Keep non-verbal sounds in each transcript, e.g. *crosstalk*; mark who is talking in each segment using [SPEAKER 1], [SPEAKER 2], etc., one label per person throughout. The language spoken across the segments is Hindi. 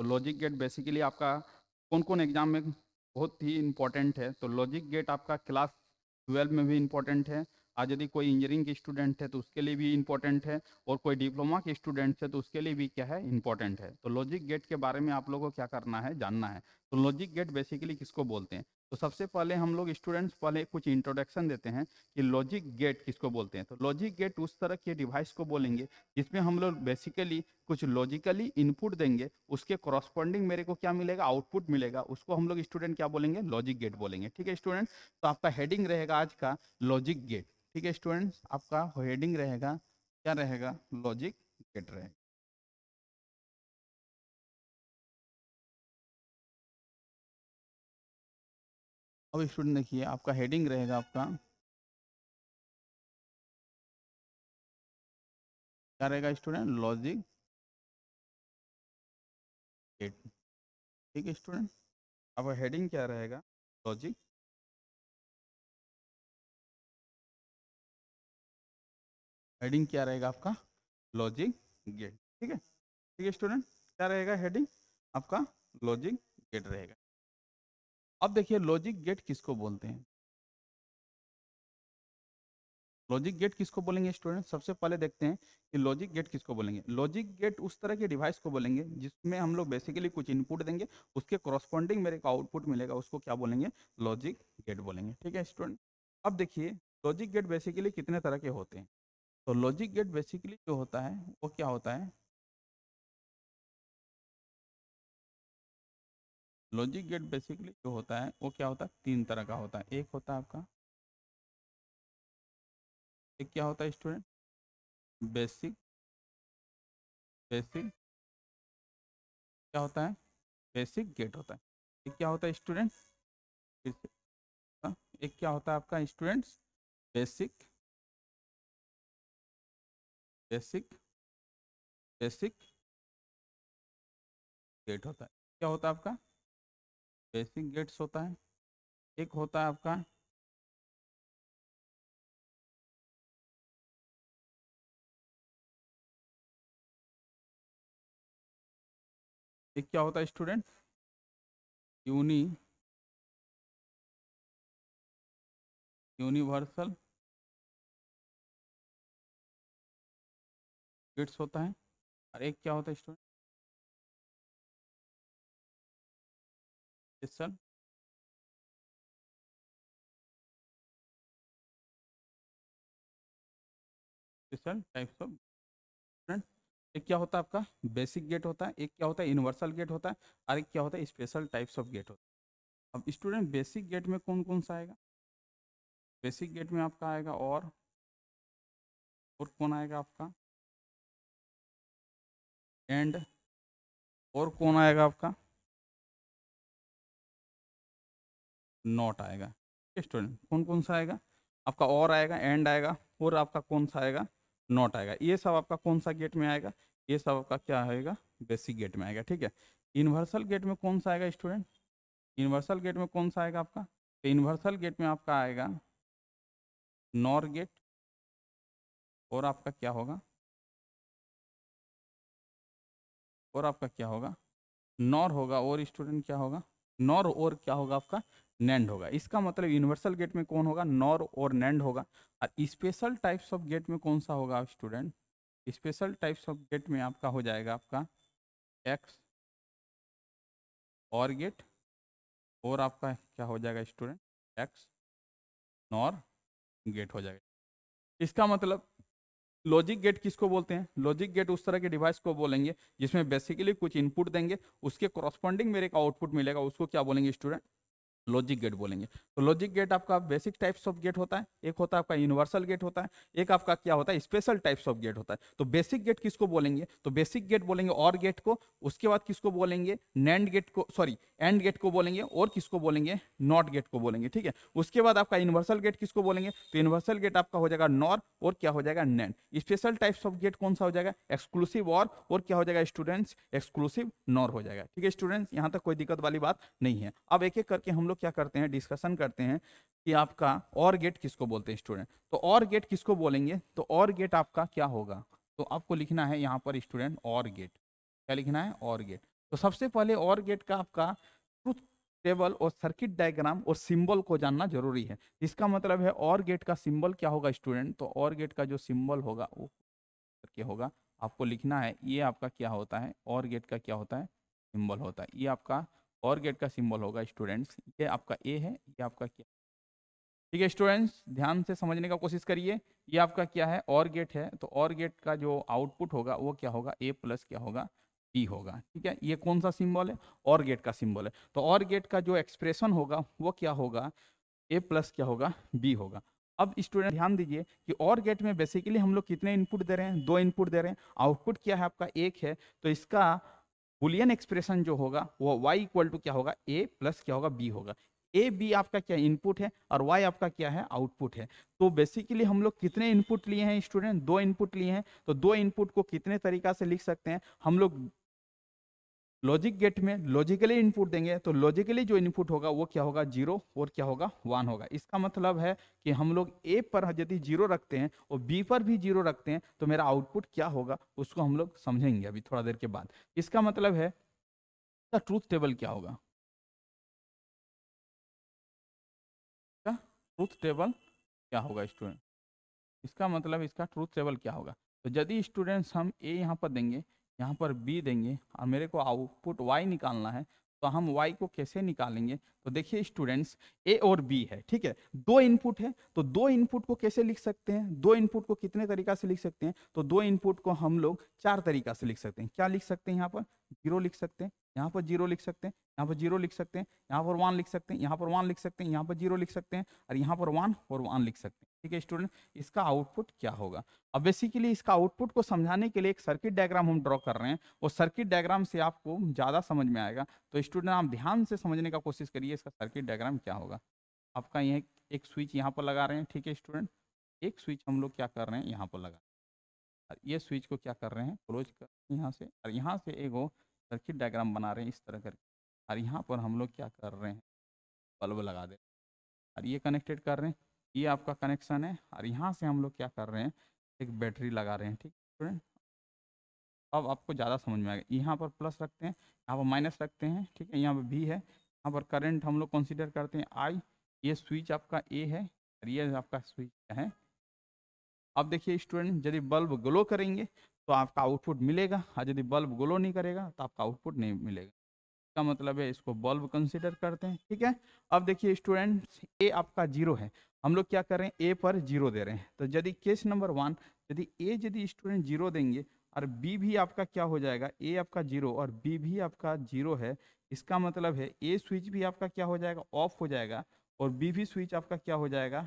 [SPEAKER 1] तो लॉजिक गेट बेसिकली आपका कौन कौन एग्जाम में बहुत ही इंपॉर्टेंट है तो लॉजिक गेट आपका क्लास ट्वेल्व में भी इंपॉर्टेंट है आज यदि कोई इंजीनियरिंग के स्टूडेंट है तो उसके लिए भी इंपॉर्टेंट है और कोई डिप्लोमा के स्टूडेंट है तो उसके लिए भी क्या है इंपॉर्टेंट है तो लॉजिक गेट के बारे में आप लोगों को क्या करना है जानना है तो लॉजिक गेट बेसिकली किसको बोलते हैं तो सबसे पहले हम लोग स्टूडेंट्स पहले कुछ इंट्रोडक्शन देते हैं कि लॉजिक गेट किसको बोलते हैं तो लॉजिक गेट उस तरह के डिवाइस को बोलेंगे जिसमें हम लोग बेसिकली कुछ लॉजिकली इनपुट देंगे उसके कॉरस्पॉन्डिंग मेरे को क्या मिलेगा आउटपुट मिलेगा उसको हम लोग स्टूडेंट क्या बोलेंगे लॉजिक गेट बोलेंगे ठीक है स्टूडेंट तो आपका हेडिंग रहेगा आज का लॉजिक गेट ठीक है स्टूडेंट्स आपका हेडिंग रहेगा क्या रहेगा लॉजिक
[SPEAKER 2] गेट रहेगा अब स्टूडेंट देखिए आपका हेडिंग रहेगा आपका क्या रहेगा स्टूडेंट लॉजिक गेट ठीक है स्टूडेंट अब हेडिंग क्या रहेगा लॉजिक
[SPEAKER 1] हेडिंग क्या रहेगा आपका लॉजिक गेट ठीक है ठीक है स्टूडेंट क्या रहेगा हेडिंग आपका लॉजिक गेट रहेगा अब देखिए लॉजिक गेट किसको बोलते हैं लॉजिक गेट किसको बोलेंगे स्टूडेंट सबसे पहले देखते हैं कि लॉजिक गेट किसको बोलेंगे लॉजिक गेट उस तरह के डिवाइस को बोलेंगे जिसमें हम लोग बेसिकली कुछ इनपुट देंगे उसके कॉरस्पॉन्डिंग मेरे को आउटपुट मिलेगा उसको क्या बोलेंगे लॉजिक गेट बोलेंगे ठीक है स्टूडेंट अब देखिए लॉजिक गेट बेसिकली कितने तरह के होते हैं तो लॉजिक गेट बेसिकली जो होता है वो क्या होता है
[SPEAKER 2] लॉजिक गेट बेसिकली जो होता है वो क्या होता है तीन तरह का होता है एक होता है आपका एक क्या होता है स्टूडेंट बेसिक बेसिक क्या होता है बेसिक गेट होता है एक क्या होता है स्टूडेंट फिर से एक क्या होता है आपका students basic basic basic gate होता है क्या होता है आपका बेसिक गेट्स होता है एक होता है आपका एक क्या होता है स्टूडेंट यूनी यूनिवर्सल गेट्स होता है और एक क्या होता है student Yes, sir. different
[SPEAKER 1] types of different एक क्या होता है आपका बेसिक गेट होता है एक क्या होता है यूनिवर्सल गेट होता है और एक क्या होता है स्पेशल टाइप्स ऑफ गेट होता है अब स्टूडेंट बेसिक गेट में कौन कौन सा आएगा बेसिक गेट में आपका आएगा और और कौन
[SPEAKER 2] आएगा आपका एंड और कौन आएगा आपका नॉट आएगा
[SPEAKER 1] स्टूडेंट कौन कौन सा आएगा आपका और आएगा एंड आएगा और आपका कौन सा आएगा नॉट आएगा ये सब आपका कौन सा गेट में आएगा ये सब आपका क्या आएगा बेसिक गेट में आएगा ठीक है यूनिवर्सल गेट में कौन सा आएगा स्टूडेंट यूनिवर्सल गेट में कौन सा आएगा आपका तो यूनिवर्सल गेट में आपका आएगा नॉर गेट और आपका क्या होगा और आपका क्या होगा नॉर होगा और स्टूडेंट क्या होगा नॉर और क्या होगा आपका नैंड होगा इसका मतलब यूनिवर्सल गेट में कौन होगा नॉर और नैंड होगा और स्पेशल टाइप्स ऑफ गेट में कौन सा होगा student special types of gate में आपका हो जाएगा आपका एक्स और गेट और आपका क्या हो जाएगा स्टूडेंट एक्स नॉर गेट हो जाएगा इसका मतलब लॉजिक गेट किसको बोलते हैं लॉजिक गेट उस तरह के डिवाइस को बोलेंगे जिसमें बेसिकली कुछ इनपुट देंगे उसके कॉरस्पॉन्डिंग मेरे एक आउटपुट मिलेगा उसको क्या बोलेंगे स्टूडेंट लॉजिक गेट बोलेंगे तो लॉजिक गेट आपका बेसिक टाइप्स ऑफ गेट होता है एक होता है आपका यूनिवर्सल गेट होता है एक आपका क्या होता है स्पेशल टाइप्स ऑफ गेट होता है तो बेसिक गेट किसको बोलेंगे तो बेसिक गेट बोलेंगे और गेट को उसके बाद किसको बोलेंगे नैंड गेट को सॉरी एंड गेट को बोलेंगे और किसको बोलेंगे नॉट गेट को बोलेंगे ठीक है उसके बाद आपका यूनिवर्सल गेट किसको बोलेंगे तो यूनिवर्सल गेट आपका हो जाएगा नॉर और क्या हो जाएगा NAND special types of gate कौन सा हो जाएगा एक्सक्लूसिव और और क्या हो जाएगा स्टूडेंट्स एक्सक्लूसिव नॉर हो जाएगा ठीक है स्टूडेंट्स यहाँ तक कोई दिक्कत वाली बात नहीं है अब एक एक करके हम लोग क्या करते हैं डिस्कशन करते हैं कि आपका और गेट किसको बोलते हैं स्टूडेंट तो और गेट किसको बोलेंगे तो और गेट आपका क्या होगा तो आपको लिखना है यहाँ पर स्टूडेंट और गेट क्या लिखना है और गेट तो सबसे पहले और गेट का आपका ट्रुथ टेबल और सर्किट डायग्राम और सिंबल को जानना जरूरी है इसका मतलब है और गेट का सिंबल क्या होगा स्टूडेंट तो और गेट का जो सिंबल होगा वो करके होगा आपको लिखना है ये आपका क्या होता है और गेट का क्या होता है सिंबल होता है ये आपका और गेट का सिंबल होगा स्टूडेंट्स ये आपका ए है ये आपका क्या ठीक है स्टूडेंट्स ध्यान से समझने का कोशिश करिए ये आपका क्या है और गेट है तो और गेट का जो आउटपुट होगा वो क्या होगा ए प्लस क्या होगा बी होगा ठीक है ये कौन सा सिंबल है और गेट का सिंबल है तो और गेट का जो एक्सप्रेशन होगा वो क्या होगा ए प्लस क्या होगा बी होगा अब स्टूडेंट ध्यान दीजिए कि और गेट में बेसिकली हम लोग कितने इनपुट दे रहे हैं दो इनपुट दे रहे हैं आउटपुट क्या है आपका एक है तो इसका बुलियन एक्सप्रेशन जो होगा वो वाई इक्वल टू क्या होगा ए प्लस क्या होगा बी होगा ए बी आपका क्या इनपुट है और वाई आपका क्या है आउटपुट है तो बेसिकली हम लोग कितने इनपुट लिए हैं स्टूडेंट दो इनपुट लिए हैं तो दो इनपुट को कितने तरीका से लिख सकते हैं हम लोग लॉजिक गेट में लॉजिकली इनपुट देंगे तो लॉजिकली जो इनपुट होगा वो क्या होगा जीरो और क्या होगा वन होगा इसका मतलब है कि हम लोग ए पर यदि जीरो रखते हैं और बी पर भी जीरो रखते हैं तो मेरा आउटपुट क्या होगा उसको हम लोग समझेंगे अभी थोड़ा देर के बाद इसका मतलब है ट्रूथ टेबल क्या होगा ट्रूथ टेबल क्या होगा स्टूडेंट इसका मतलब इसका ट्रूथ टेबल क्या होगा तो यदि स्टूडेंट्स हम ए यहाँ पर देंगे यहाँ पर बी देंगे और मेरे को आउटपुट वाई निकालना है तो हम वाई को कैसे निकालेंगे तो देखिए स्टूडेंट्स ए और बी है ठीक है दो इनपुट है तो दो इनपुट को कैसे लिख सकते हैं दो इनपुट को कितने तरीका से लिख सकते हैं तो दो इनपुट को हम लोग चार तरीका से लिख सकते हैं क्या लिख सकते हैं यहाँ पर जीरो लिख सकते हैं यहाँ पर जीरो लिख सकते हैं यहाँ पर जीरो लिख सकते हैं यहाँ पर वन लिख सकते हैं यहाँ पर वन लिख सकते हैं यहाँ पर जीरो लिख सकते हैं और यहाँ पर वन और वन लिख सकते हैं ठीक है स्टूडेंट इसका आउटपुट क्या होगा अब बेसिकली इसका आउटपुट को समझाने के लिए एक सर्किट डायग्राम हम ड्रॉ कर रहे हैं वो सर्किट डायग्राम से आपको ज़्यादा समझ में आएगा तो स्टूडेंट आप ध्यान से समझने का कोशिश करिए इसका सर्किट डायग्राम क्या होगा आपका यह एक स्विच यहाँ पर लगा रहे हैं ठीक है स्टूडेंट एक स्विच हम लोग क्या कर रहे हैं यहाँ पर लगा और ये स्विच को क्या कर रहे हैं क्लोज कर यहाँ से और यहाँ से एक वो सर्किट डायग्राम बना रहे हैं इस तरह करके और यहाँ पर हम लोग क्या कर रहे हैं बल्ब लगा दे और ये कनेक्टेड कर रहे हैं ये आपका कनेक्शन है और यहाँ से हम लोग क्या कर रहे हैं एक बैटरी लगा रहे हैं ठीक स्टूडेंट अब आपको ज़्यादा समझ में आएगा यहाँ पर प्लस रखते हैं यहाँ पर माइनस रखते हैं ठीक है यहाँ पर भी है यहाँ पर करंट हम लोग कंसिडर करते हैं आई ये स्विच आपका ए है और ये आपका स्विच है अब देखिए स्टूडेंट यदि बल्ब ग्लो करेंगे तो आपका आउटपुट मिलेगा और यदि बल्ब ग्लो नहीं करेगा तो आपका आउटपुट नहीं मिलेगा इसका मतलब है इसको बल्ब कंसिडर करते हैं ठीक है अब देखिए स्टूडेंट ए आपका जीरो है हम लोग क्या कर रहे हैं ए पर जीरो दे रहे हैं तो यदि केस नंबर वन यदि ए यदि स्टूडेंट जीरो देंगे और बी भी आपका क्या हो जाएगा ए आपका जीरो और बी भी आपका जीरो है इसका मतलब है ए स्विच भी आपका क्या हो जाएगा ऑफ हो जाएगा और बी भी स्विच आपका क्या हो जाएगा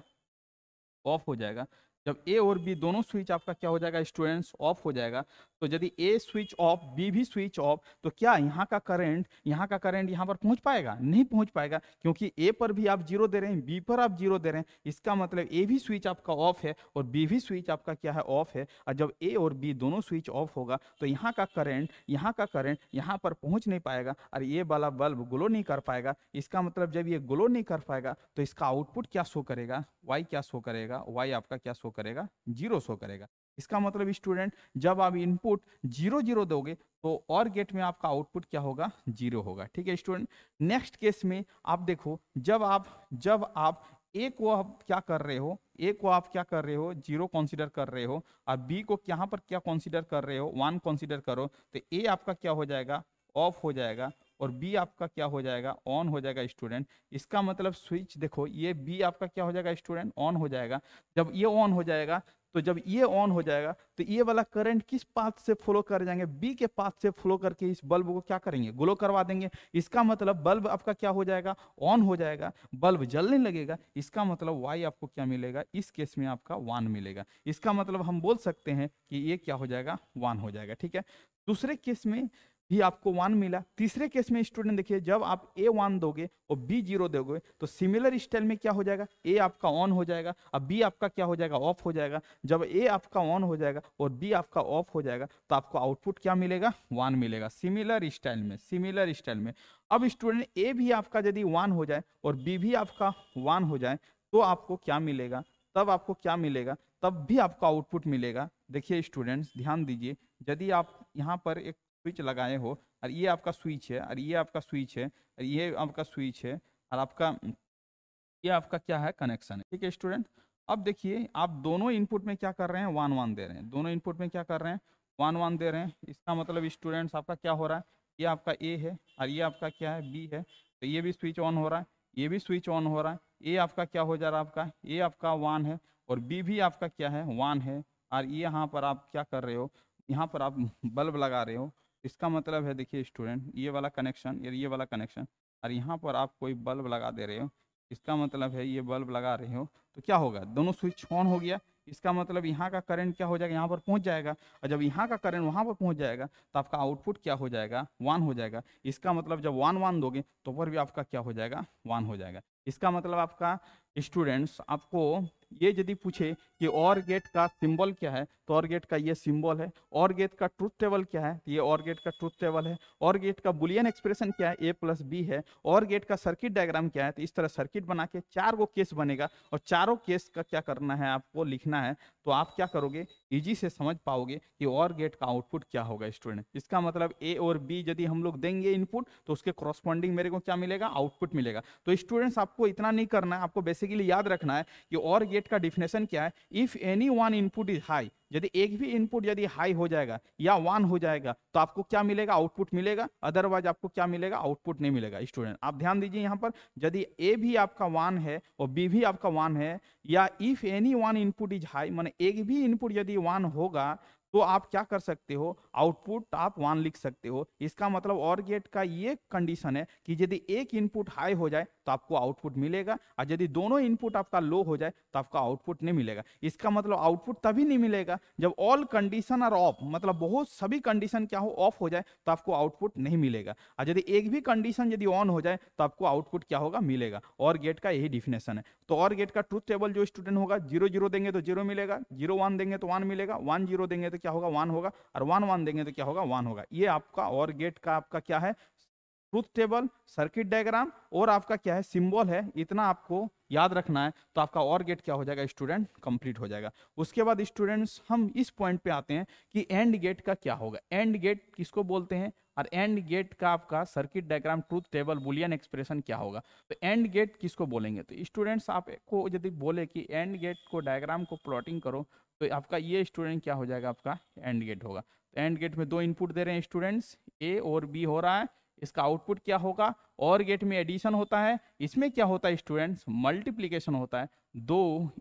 [SPEAKER 1] ऑफ हो जाएगा जब ए और बी दोनों स्विच आपका क्या हो जाएगा स्टूडेंट्स ऑफ हो जाएगा तो यदि ए स्विच ऑफ बी भी स्विच ऑफ तो क्या यहाँ का करंट यहाँ का करंट यहाँ पर पहुँच पाएगा नहीं पहुँच पाएगा क्योंकि ए पर भी आप जीरो दे रहे हैं बी पर आप जीरो दे रहे हैं इसका मतलब ए भी स्विच आपका ऑफ है और बी भी स्विच आपका क्या है ऑफ है और जब ए और बी दोनों स्विच ऑफ होगा तो यहाँ का करेंट यहाँ का करेंट यहाँ पर पहुँच नहीं पाएगा और ये वाला बल्ब ग्लो नहीं कर पाएगा इसका मतलब जब ये ग्लो नहीं कर पाएगा तो इसका आउटपुट क्या शो करेगा वाई क्या शो करेगा वाई आपका क्या शो करेगा जीरो शो करेगा इसका मतलब स्टूडेंट जब आप इनपुट जीरो जीरो दोगे तो और गेट में आपका आउटपुट क्या होगा जीरो होगा ठीक है स्टूडेंट नेक्स्ट केस में आप देखो जब आप जब आप ए को आप क्या कर रहे हो ए को आप क्या कर रहे हो जीरो कंसीडर कर रहे हो और बी को यहाँ पर क्या कंसीडर कर रहे हो वन कंसीडर करो तो ए आपका क्या हो जाएगा ऑफ हो जाएगा और बी आपका क्या हो जाएगा ऑन हो जाएगा स्टूडेंट इसका मतलब स्विच देखो ये बी आपका क्या हो जाएगा स्टूडेंट ऑन हो जाएगा जब ये ऑन हो जाएगा तो जब ये ऑन हो जाएगा तो ये वाला करंट किस पाथ से फ्लो कर जाएंगे बी के पाथ से फ्लो करके इस बल्ब को क्या करेंगे ग्लो करवा देंगे इसका मतलब बल्ब आपका क्या हो जाएगा ऑन हो जाएगा बल्ब जलने लगेगा इसका मतलब वाई आपको क्या मिलेगा इस केस में आपका वन मिलेगा इसका मतलब हम बोल सकते हैं कि ये क्या हो जाएगा वन हो जाएगा ठीक है दूसरे केस में भी आपको वन मिला तीसरे केस में स्टूडेंट देखिए जब आप ए वन दोगे और बी जीरो दोगे तो सिमिलर स्टाइल में क्या हो जाएगा ए आपका ऑन हो जाएगा और बी आपका क्या हो जाएगा ऑफ हो जाएगा जब ए आपका ऑन हो जाएगा और बी आपका ऑफ हो जाएगा तो आपको आउटपुट क्या मिलेगा वन मिलेगा सिमिलर स्टाइल में सिमिलर स्टाइल में अब स्टूडेंट ए भी आपका यदि वन हो जाए और बी भी आपका वन हो जाए तो आपको क्या मिलेगा तब आपको क्या मिलेगा तब भी आपको आउटपुट मिलेगा देखिए स्टूडेंट्स ध्यान दीजिए यदि आप यहाँ पर एक स्विच लगाए हो और ये आपका स्विच है और ये आपका स्विच है और ये आपका स्विच है और आपका ये आपका क्या है कनेक्शन है ठीक है स्टूडेंट अब देखिए आप दोनों इनपुट में क्या कर रहे हैं वन वन दे रहे हैं दोनों इनपुट में क्या कर रहे हैं वन वन दे रहे हैं इसका मतलब स्टूडेंट्स आपका क्या हो रहा है ये आपका ए है और ये आपका क्या है बी है तो ये भी स्विच ऑन हो रहा है ये भी स्विच ऑन हो रहा है ए आपका क्या हो जा रहा है आपका ए आपका वन है और बी भी आपका क्या है वन है और ये यहाँ पर आप क्या कर रहे हो यहाँ पर आप बल्ब लगा रहे हो इसका मतलब है देखिए स्टूडेंट ये वाला कनेक्शन या ये वाला कनेक्शन और यहाँ पर आप कोई बल्ब लगा दे रहे हो इसका मतलब है ये बल्ब लगा रहे हो तो क्या होगा दोनों स्विच ऑन हो गया इसका मतलब यहाँ का करंट क्या हो जाएगा यहाँ पर पहुँच जाएगा और जब यहाँ का करंट वहाँ पर पहुँच जाएगा तो आपका आउटपुट क्या हो जाएगा वन हो जाएगा इसका मतलब जब वन वन दोगे तो पर भी आपका क्या हो जाएगा वन हो जाएगा इसका मतलब आपका स्टूडेंट्स आपको ये यदि पूछे कि और गेट का सिंबल क्या है तो और गेट का ये सिंबल है और गेट का ट्रूथ टेबल क्या है तो ये और गेट का ट्रूथ टेबल है और गेट का बुलियन एक्सप्रेशन क्या है ए प्लस बी है और गेट का सर्किट डायग्राम क्या है तो इस तरह सर्किट बना के चार गो केस बनेगा और चारों केस का क्या करना है आपको लिखना है तो आप क्या करोगे ईजी से समझ पाओगे कि और गेट का आउटपुट क्या होगा स्टूडेंट इसका मतलब ए और बी यदि हम लोग देंगे इनपुट तो उसके कॉरस्पॉन्डिंग मेरे को क्या मिलेगा आउटपुट मिलेगा तो स्टूडेंट्स आपको इतना नहीं करना है आपको बेसिक बेसिकली याद रखना है कि और गेट का डिफिनेशन क्या है if any one input is high यदि एक भी इनपुट यदि हाई हो जाएगा या वन हो जाएगा तो आपको क्या मिलेगा आउटपुट मिलेगा अदरवाइज आपको क्या मिलेगा आउटपुट नहीं मिलेगा स्टूडेंट आप ध्यान दीजिए यहाँ पर यदि ए भी आपका वन है और बी भी आपका वन है या if any one input is high मैंने एक भी इनपुट यदि वन होगा तो आप क्या कर सकते हो आउटपुट आप वन लिख सकते हो इसका मतलब और गेट का ये कंडीशन है कि यदि एक इनपुट हाई हो जाए तो आपको आउटपुट मिलेगा और यदि दोनों इनपुट आपका लो हो जाए तो आपका आउटपुट नहीं मिलेगा इसका मतलब आउटपुट तभी नहीं मिलेगा जब ऑल कंडीशन और ऑफ मतलब बहुत सभी कंडीशन क्या हो ऑफ हो जाए तो आपको आउटपुट नहीं मिलेगा और यदि एक भी कंडीशन यदि ऑन हो जाए तो आपको आउटपुट क्या होगा मिलेगा और गेट का यही डिफिनेशन है तो और गेट का ट्रूथ टेबल जो स्टूडेंट होगा जीरो जीरो देंगे तो जीरो मिलेगा जीरो वन देंगे तो वन मिलेगा वन जीरो देंगे तो क्या होगा वन होगा और वन वन देंगे तो क्या होगा वन होगा ये आपका और गेट का आपका क्या है ट्रूथ टेबल सर्किट डायग्राम और आपका क्या है सिंबल है इतना आपको याद रखना है तो आपका और गेट क्या हो जाएगा स्टूडेंट कंप्लीट हो जाएगा उसके बाद स्टूडेंट्स हम इस पॉइंट पे आते हैं कि एंड गेट का क्या होगा एंड गेट किसको बोलते हैं और एंड गेट का आपका circuit diagram truth table Boolean expression क्या होगा तो एंड गेट किसको बोलेंगे तो स्टूडेंट्स आपको यदि बोले कि एंड गेट को डायग्राम को प्लॉटिंग करो तो आपका ये स्टूडेंट क्या हो जाएगा आपका एंड गेट होगा तो एंड गेट में दो इनपुट दे रहे हैं स्टूडेंट्स ए और बी हो रहा है इसका आउटपुट क्या होगा और गेट में एडिशन होता है इसमें क्या होता है स्टूडेंट्स मल्टीप्लीकेशन होता है दो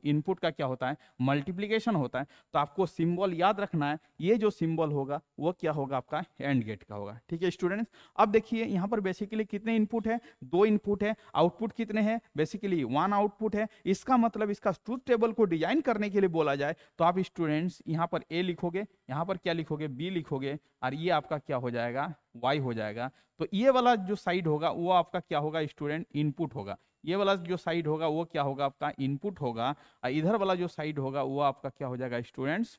[SPEAKER 1] इनपुट का क्या होता है मल्टीप्लीकेशन होता है तो आपको सिंबल याद रखना है ये जो सिंबल होगा वो क्या होगा आपका एंड गेट का होगा ठीक है स्टूडेंट्स अब देखिए यहाँ पर बेसिकली कितने इनपुट है दो इनपुट है आउटपुट कितने हैं बेसिकली वन आउटपुट है इसका मतलब इसका ट्रूथ टेबल को डिजाइन करने के लिए बोला जाए तो आप स्टूडेंट्स यहाँ पर ए लिखोगे यहाँ पर क्या लिखोगे बी लिखोगे और ये आपका क्या हो जाएगा वाई हो जाएगा तो ये वाला जो साइड होगा वो आपका क्या होगा स्टूडेंट इनपुट होगा ये वाला जो साइड होगा वो क्या होगा आपका इनपुट होगा और इधर वाला जो साइड होगा वो आपका क्या हो जाएगा स्टूडेंट्स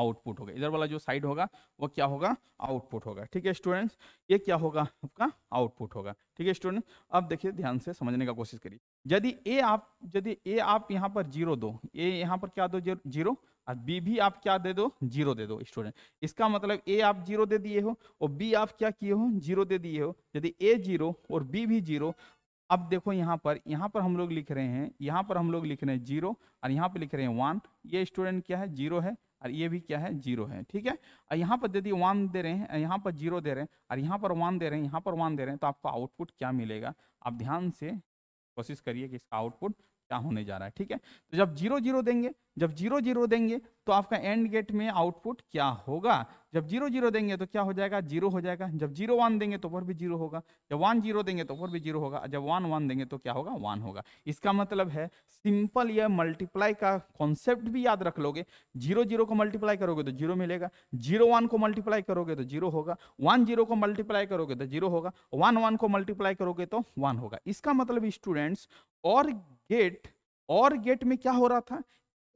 [SPEAKER 1] आउटपुट होगा इधर वाला जो साइड होगा वो क्या होगा आउटपुट होगा ठीक है स्टूडेंट्स ये क्या होगा आपका आउटपुट होगा ठीक है स्टूडेंट अब देखिए ध्यान से समझने का कोशिश करिए यदि ए आप यदि ए आप यहाँ पर जीरो दो ए यहाँ पर क्या दो जीरो और बी भी आप क्या दे दो जीरो दे दो स्टूडेंट इसका मतलब ए आप जीरो दे दिए हो और बी आप क्या किए हो जीरो दे दिए हो यदि ए जीरो और बी भी जीरो अब देखो यहाँ पर यहाँ पर हम लोग लिख रहे हैं यहाँ पर हम लोग लिख रहे हैं जीरो और यहाँ पर लिख रहे हैं वन ये स्टूडेंट क्या है जीरो है और ये भी क्या है जीरो है ठीक है और यहाँ पर यदि वन दे रहे हैं यहाँ पर जीरो दे रहे हैं और यहाँ पर वन दे रहे हैं यहाँ पर वन दे रहे हैं तो आपको आउटपुट क्या मिलेगा आप ध्यान से कोशिश करिए कि इसका आउटपुट क्या होने जा रहा है ठीक है तो जब जीरो जीरो देंगे जब जीरो जीरो देंगे तो आपका एंड गेट में आउटपुट क्या होगा जब जीरो जीरो देंगे तो क्या हो जाएगा जीरो हो जाएगा जब जीरो वन देंगे तो ऊपर भी जीरो होगा जब वन जीरो देंगे तो ऊपर भी जीरो होगा जब वन वन देंगे तो क्या होगा वन होगा इसका मतलब है सिंपल यह मल्टीप्लाई का कॉन्सेप्ट भी याद रख लोगे जीरो जीरो को मल्टीप्लाई करोगे तो जीरो मिलेगा जीरो वन को मल्टीप्लाई करोगे तो जीरो होगा वन जीरो को मल्टीप्लाई करोगे तो जीरो होगा वन वन को मल्टीप्लाई करोगे तो वन होगा इसका मतलब स्टूडेंट्स और गेट और गेट में क्या हो रहा था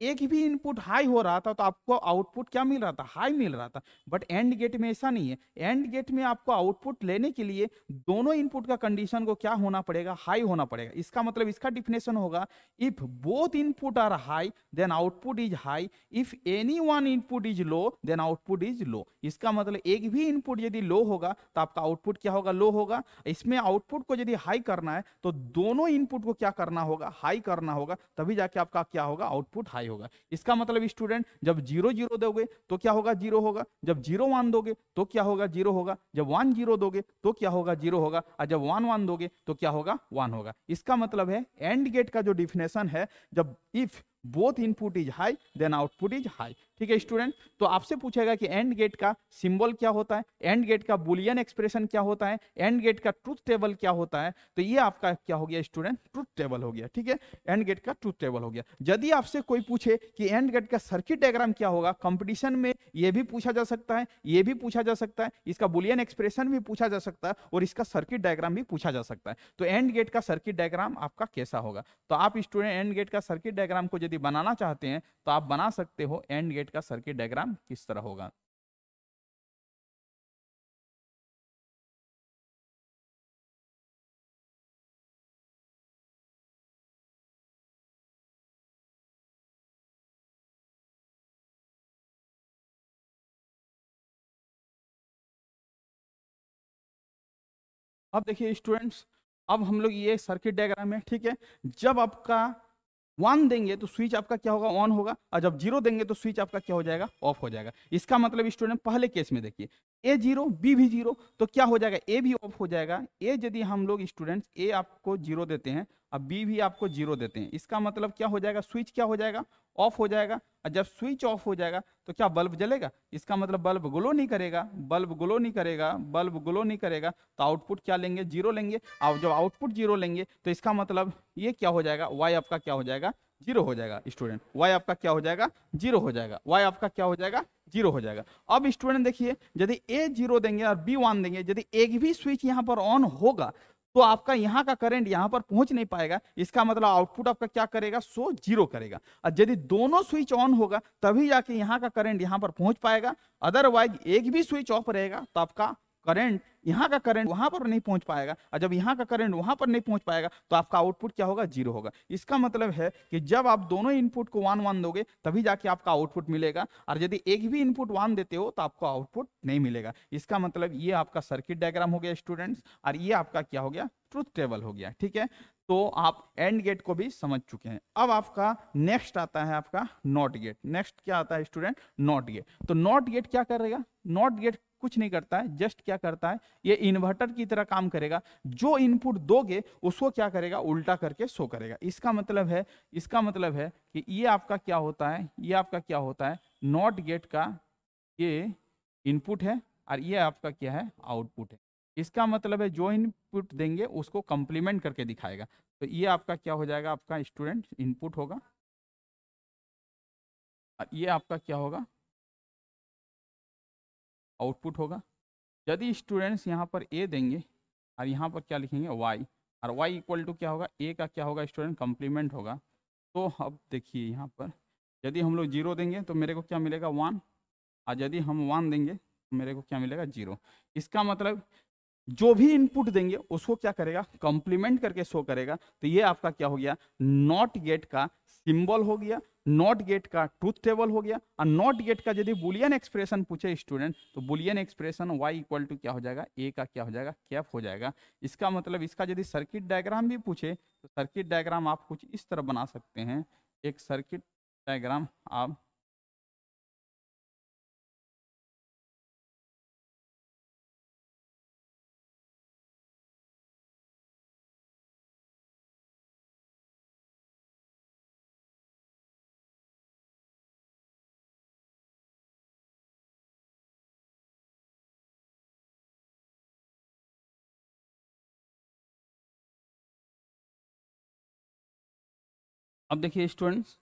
[SPEAKER 1] एक भी इनपुट हाई हो रहा था तो आपको आउटपुट क्या मिल रहा था हाई मिल रहा था बट एंड गेट में ऐसा नहीं है एंड गेट में आपको आउटपुट लेने के लिए दोनों इनपुट का कंडीशन को क्या होना पड़ेगा हाई होना पड़ेगा इसका मतलब इसका डिफिनेशन होगा if both input are high then output is high if any one input is low then output is low इसका मतलब एक भी इनपुट यदि लो होगा तो आपका आउटपुट क्या होगा लो होगा इसमें आउटपुट को यदि हाई करना है तो दोनों इनपुट को क्या करना होगा हाई करना होगा तभी जाके आपका क्या होगा आउटपुट हाई होगा इसका मतलब स्टूडेंट जब जीरो जीरो दोगे तो क्या होगा जीरो होगा जब जीरो वन दोगे तो क्या होगा जीरो होगा जब वन जीरो दोगे तो क्या होगा जीरो होगा और जब वन वन दोगे तो क्या होगा वन होगा इसका मतलब है एंड गेट का जो डिफिनेशन है जब if both input is high then output is high ठीक है स्टूडेंट तो आपसे पूछेगा कि एंड गेट का सिंबल क्या होता है एंड गेट का बुलियन एक्सप्रेशन क्या होता है एंड गेट का ट्रूथ टेबल क्या होता है तो ये आपका क्या हो गया स्टूडेंट ट्रूथ टेबल हो गया ठीक है एंड गेट का ट्रूथ टेबल हो गया यदि आपसे कोई पूछे कि एंड गेट का सर्किट डायग्राम क्या होगा कॉम्पिटिशन में ये भी पूछा जा सकता है ये भी पूछा जा सकता है इसका बुलियन एक्सप्रेशन भी पूछा जा सकता है और इसका सर्किट डायग्राम भी पूछा जा सकता है तो एंड गेट का सर्किट डायग्राम आपका कैसा होगा तो आप स्टूडेंट एंड गेट का सर्किट डायग्राम को यदि यदि बनाना चाहते हैं तो आप बना सकते हो एंड गेट का सर्किट डायग्राम किस तरह होगा अब देखिए स्टूडेंट्स अब हम लोग ये सर्किट डायग्राम है ठीक है जब आपका वन देंगे तो स्विच आपका क्या होगा ऑन होगा और जब जीरो देंगे तो स्विच आपका क्या हो जाएगा ऑफ हो जाएगा इसका मतलब स्टूडेंट पहले केस में देखिए ए जीरो बी भी जीरो तो क्या हो जाएगा ए भी ऑफ हो जाएगा ए यदि हम लोग स्टूडेंट्स ए आपको जीरो देते हैं और बी भी आपको जीरो देते हैं इसका मतलब क्या हो जाएगा स्विच क्या हो जाएगा ऑफ हो जाएगा और जब स्विच ऑफ हो जाएगा तो क्या बल्ब जलेगा इसका मतलब बल्ब ग्लो नहीं करेगा बल्ब ग्लो नहीं करेगा बल्ब ग्लो नहीं करेगा तो आउटपुट क्या लेंगे जीरो लेंगे और जब आउटपुट जीरो लेंगे तो इसका मतलब ये क्या हो जाएगा वाई आपका क्या हो जाएगा जीरो हो जाएगा स्टूडेंट वाई आपका क्या हो जाएगा जीरो हो जाएगा वाई आपका क्या हो जाएगा जीरो हो जाएगा अब स्टूडेंट देखिए यदि ए जीरो देंगे और बी वन देंगे यदि एक भी स्विच यहाँ पर ऑन होगा तो आपका यहाँ का करंट यहाँ पर पहुंच नहीं पाएगा इसका मतलब आउटपुट आपका क्या करेगा सो जीरो करेगा और यदि दोनों स्विच ऑन होगा तभी जाके यहाँ का करंट यहाँ पर पहुंच पाएगा अदरवाइज एक भी स्विच ऑफ रहेगा तो आपका करंट यहाँ का करंट वहां पर नहीं पहुंच पाएगा और जब यहाँ का करंट वहां पर नहीं पहुंच पाएगा तो आपका आउटपुट क्या होगा जीरो होगा इसका मतलब है कि जब आप दोनों इनपुट को वन वन दोगे तभी जाके आपका आउटपुट मिलेगा और यदि एक भी इनपुट वन देते हो तो आपको आउटपुट नहीं मिलेगा इसका मतलब ये आपका सर्किट डायग्राम हो गया स्टूडेंट्स और ये आपका क्या हो गया ट्रूथ टेबल हो गया ठीक है तो आप एंड गेट को भी समझ चुके हैं अब आपका नेक्स्ट आता है आपका नॉट गेट नेक्स्ट क्या आता है स्टूडेंट नॉट गेट तो नॉट गेट क्या करेगा नॉट गेट कुछ नहीं करता है जस्ट क्या करता है ये इन्वर्टर की तरह काम करेगा जो इनपुट दोगे उसको क्या करेगा उल्टा करके शो करेगा इसका मतलब है इसका मतलब है कि ये आपका क्या होता है ये आपका क्या होता है नॉट गेट का ये इनपुट है और ये आपका क्या है आउटपुट है इसका मतलब है जो इनपुट देंगे उसको कंप्लीमेंट करके दिखाएगा तो ये आपका क्या हो जाएगा आपका स्टूडेंट इनपुट होगा ये आपका क्या होगा आउटपुट होगा यदि स्टूडेंट्स यहाँ पर ए देंगे और यहाँ पर क्या लिखेंगे वाई और वाई इक्वल टू क्या होगा ए का क्या होगा स्टूडेंट कम्प्लीमेंट होगा तो अब देखिए यहाँ पर यदि हम लोग जीरो देंगे तो मेरे को क्या मिलेगा वन और यदि हम वन देंगे तो मेरे को क्या मिलेगा जीरो इसका मतलब जो भी इनपुट देंगे उसको क्या करेगा कॉम्प्लीमेंट करके शो करेगा तो ये आपका क्या हो गया नॉट गेट का सिंबल हो गया नॉट गेट का ट्रूथ टेबल हो गया और नॉट गेट का यदि बुलियन एक्सप्रेशन पूछे स्टूडेंट तो Boolean expression Y equal to क्या हो जाएगा ए का क्या हो जाएगा कैफ हो जाएगा इसका मतलब इसका यदि सर्किट डायग्राम भी पूछे तो सर्किट डायग्राम आप कुछ इस तरह बना सकते हैं एक सर्किट डायग्राम आप अब देखिए स्टूडेंट्स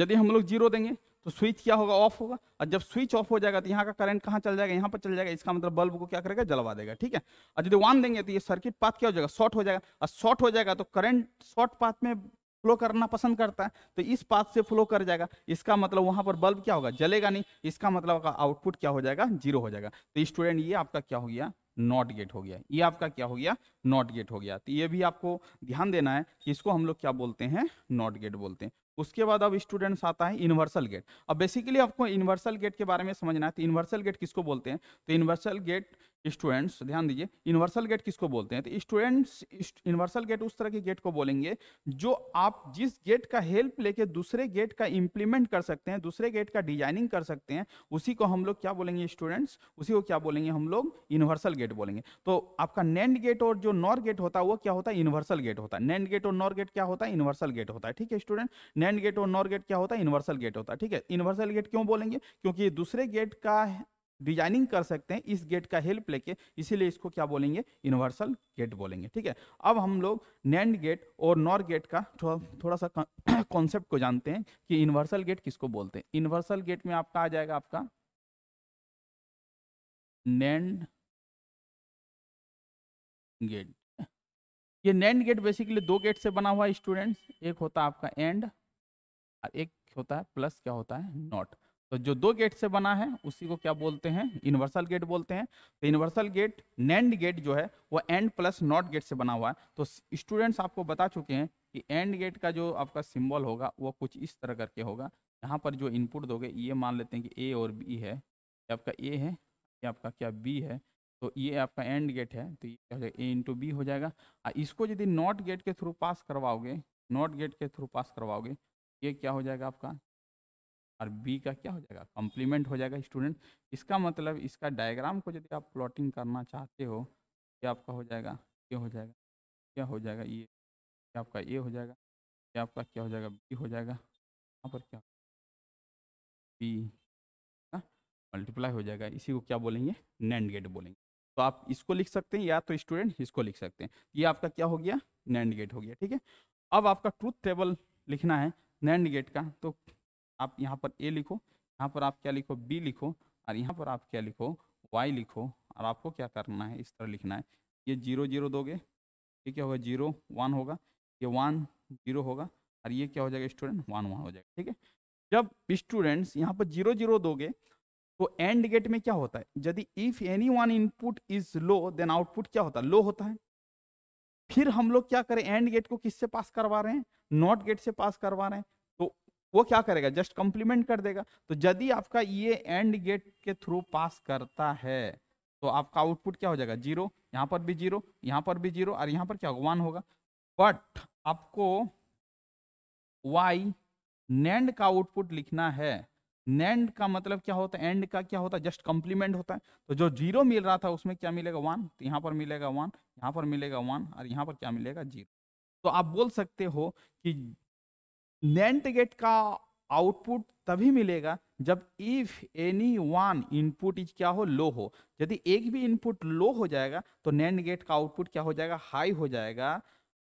[SPEAKER 1] यदि हम लोग जीरो देंगे तो स्विच क्या होगा ऑफ होगा और जब स्विच ऑफ हो जाएगा तो यहाँ का करंट कहाँ चल जाएगा यहाँ पर चल जाएगा इसका मतलब बल्ब को क्या करेगा जलवा देगा ठीक है और यदि वन देंगे तो ये सर्किट पाथ क्या हो जाएगा शॉर्ट हो जाएगा और शॉर्ट हो जाएगा तो करंट शॉर्ट पाथ में फ्लो करना पसंद करता है तो इस पाथ से फ्लो कर जाएगा इसका मतलब वहां पर बल्ब क्या होगा जलेगा नहीं इसका मतलब आउटपुट क्या हो जाएगा जीरो हो जाएगा तो स्टूडेंट ये आपका क्या हो गया नॉट गेट हो गया ये आपका क्या हो गया नॉट गेट हो गया तो ये भी आपको ध्यान देना है कि इसको हम लोग क्या बोलते हैं नॉट गेट बोलते हैं उसके बाद अब स्टूडेंट्स आता है यूनिवर्सल गेट अब बेसिकली आपको यूनिवर्सल गेट के बारे में समझना है तो यूनिवर्सल गेट किसको बोलते हैं तो यूनिवर्सल गेट स्टूडेंट्स ध्यान दीजिए यूनिवर्सल गेट किसको बोलते हैं तो स्टूडेंट्स यूनिवर्सल गेट उस तरह के गेट को बोलेंगे जो आप जिस गेट का हेल्प लेके दूसरे गेट का इम्प्लीमेंट कर सकते हैं दूसरे गेट का डिजाइनिंग कर सकते हैं उसी को हम लोग क्या बोलेंगे स्टूडेंट्स उसी को क्या बोलेंगे हम लोग यूनिवर्सल गेट बोलेंगे तो आपका नैंड गेट और जो नॉर गेट होता है वो क्या होता है यूनिवर्सल गेट होता है नैंड गेट और नॉर गेट क्या होता है यूनिवर्सल गेट होता है ठीक है स्टूडेंट नैंड गेट और नॉर गेट क्या होता है यूनिवर्सल गेट होता है ठीक है यूनिवर्सल गेट क्यों बोलेंगे क्योंकि दूसरे गेट का डिजाइनिंग कर सकते हैं इस गेट का हेल्प लेके इसीलिए इसको क्या बोलेंगे यूनिवर्सल गेट बोलेंगे ठीक है अब हम लोग नैंड गेट और नॉर गेट का थोड़ा थोड़ा सा कॉन्सेप्ट *clears throat* को जानते हैं कि यूनिवर्सल गेट किसको बोलते हैं यूनिवर्सल गेट में आपका आ जाएगा आपका
[SPEAKER 2] नैंड
[SPEAKER 1] गेट ये नैंड गेट बेसिकली दो गेट से बना हुआ है एक होता है आपका एंड और एक होता है प्लस क्या होता है नॉट तो जो दो गेट से बना है उसी को क्या बोलते हैं यूनिवर्सल गेट बोलते हैं तो यूनिवर्सल गेट नैंड गेट जो है वो एंड प्लस नॉट गेट से बना हुआ है तो स्टूडेंट्स आपको बता चुके हैं कि एंड गेट का जो आपका सिंबल होगा वो कुछ इस तरह करके होगा यहाँ पर जो इनपुट दोगे ये मान लेते हैं कि ए और बी है ये आपका ए है ये आपका क्या बी है तो ये आपका एंड गेट है तो ये क्या हो जाएगा ए इंटू बी हो जाएगा और इसको यदि नॉट गेट के थ्रू पास करवाओगे नॉट गेट के थ्रू पास करवाओगे ये क्या हो जाएगा आपका और बी का क्या हो जाएगा कॉम्प्लीमेंट हो जाएगा स्टूडेंट इसका मतलब इसका डायग्राम को यदि आप प्लॉटिंग करना चाहते हो ये आपका हो जाएगा ये हो जाएगा क्या हो जाएगा ये आपका ए हो जाएगा ये आपका क्या हो जाएगा बी हो जाएगा यहाँ पर क्या बी मल्टीप्लाई हो जाएगा इसी को क्या बोलेंगे नैंड गेट बोलेंगे तो आप इसको लिख सकते हैं या तो स्टूडेंट इसको लिख सकते हैं ये आपका क्या हो गया नैंड गेट हो गया ठीक है अब आपका ट्रूथ टेबल लिखना है नैंड गेट का तो आप यहाँ पर ए लिखो यहाँ पर आप क्या लिखो बी लिखो और यहाँ पर आप क्या लिखो वाई लिखो और आपको क्या करना है इस तरह लिखना है ये जीरो जीरो दोगे ये क्या होगा जीरो वन होगा ये वन जीरो होगा और ये क्या हो जाएगा स्टूडेंट वन वन हो जाएगा ठीक है जब स्टूडेंट्स यहाँ पर जीरो जीरो दोगे तो एंड गेट में क्या होता है यदि if any one input is low then output क्या होता है लो होता है फिर हम लोग क्या करें एंड गेट को किससे पास करवा रहे हैं नॉट गेट से पास करवा रहे हैं वो क्या करेगा जस्ट कंप्लीमेंट कर देगा तो यदि आपका ये एंड गेट के थ्रू पास करता है तो आपका आउटपुट क्या हो जाएगा जीरो यहाँ पर भी जीरो यहाँ पर भी जीरो और यहाँ पर क्या होगा वन होगा बट आपको वाई नैंड का आउटपुट लिखना है नैंड का मतलब क्या होता है एंड का क्या होता है जस्ट कंप्लीमेंट होता है तो जो जीरो मिल रहा था उसमें क्या मिलेगा वन तो यहाँ पर मिलेगा वन यहाँ पर मिलेगा वन और यहाँ पर क्या मिलेगा जीरो तो आप बोल सकते हो कि नैंड गेट का आउटपुट तभी मिलेगा जब if any one input is क्या हो लो हो यदि एक भी इनपुट लो हो जाएगा तो नैंड गेट का आउटपुट क्या हो जाएगा हाई हो जाएगा